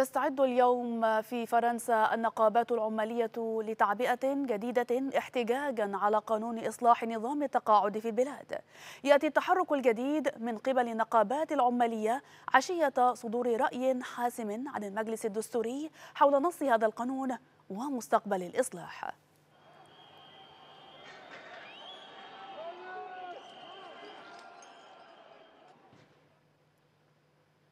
تستعد اليوم في فرنسا النقابات العمالية لتعبئة جديدة احتجاجا على قانون إصلاح نظام التقاعد في البلاد يأتي التحرك الجديد من قبل النقابات العمالية عشية صدور رأي حاسم عن المجلس الدستوري حول نص هذا القانون ومستقبل الإصلاح